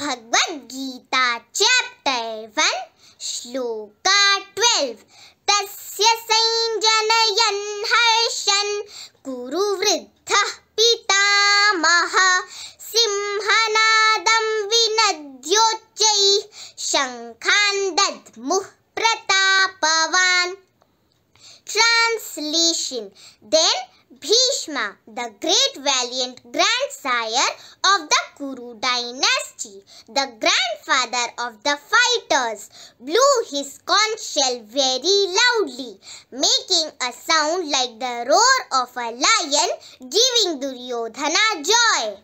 Bhagavad Gita chapter one श्लोका twelve तस्य संजनयन हर्षन कुरु वृद्धः पितामह सिंहनादं विनद्योच्चै शङ्खान् दद्मुः प्रतापवान् ट्रांसलेशन देन भी the great valiant grandsire of the Kuru dynasty, the grandfather of the fighters, blew his conch shell very loudly, making a sound like the roar of a lion, giving Duryodhana joy.